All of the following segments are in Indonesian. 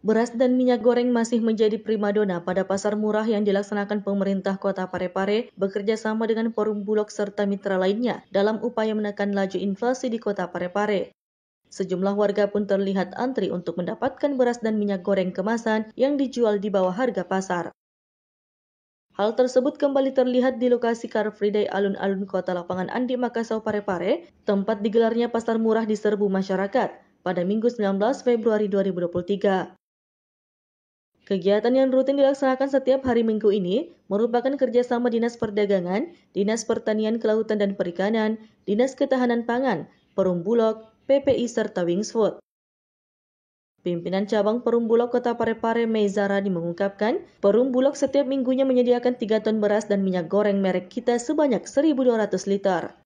Beras dan minyak goreng masih menjadi primadona pada pasar murah yang dilaksanakan pemerintah kota Parepare bekerja sama dengan forum Bulog serta mitra lainnya dalam upaya menekan laju inflasi di kota Parepare. Sejumlah warga pun terlihat antri untuk mendapatkan beras dan minyak goreng kemasan yang dijual di bawah harga pasar. Hal tersebut kembali terlihat di lokasi Car Free Day alun-alun kota lapangan Andi Makassau Parepare, tempat digelarnya pasar murah di serbu masyarakat pada Minggu 19 Februari 2023. Kegiatan yang rutin dilaksanakan setiap hari Minggu ini merupakan kerjasama Dinas Perdagangan, Dinas Pertanian Kelautan dan Perikanan, Dinas Ketahanan Pangan, Perum Bulog, PPI serta Wings Food. Pimpinan cabang Perum Bulog Kota Parepare Meizara mengungkapkan, Perum Bulog setiap minggunya menyediakan 3 ton beras dan minyak goreng merek kita sebanyak 1.200 liter.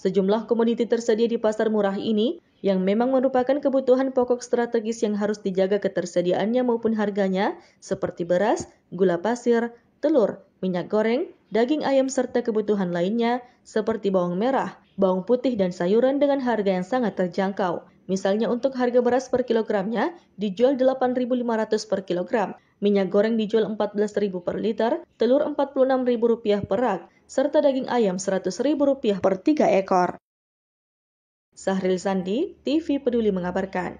Sejumlah komoditi tersedia di pasar murah ini yang memang merupakan kebutuhan pokok strategis yang harus dijaga ketersediaannya maupun harganya, seperti beras, gula pasir, telur, minyak goreng, daging ayam serta kebutuhan lainnya seperti bawang merah, bawang putih dan sayuran dengan harga yang sangat terjangkau. Misalnya untuk harga beras per kilogramnya dijual 8.500 per kilogram, minyak goreng dijual 14.000 per liter, telur 46.000 rupiah per rak, serta daging ayam 100.000 rupiah per 3 ekor. Sahril Sandi, TV Peduli mengabarkan.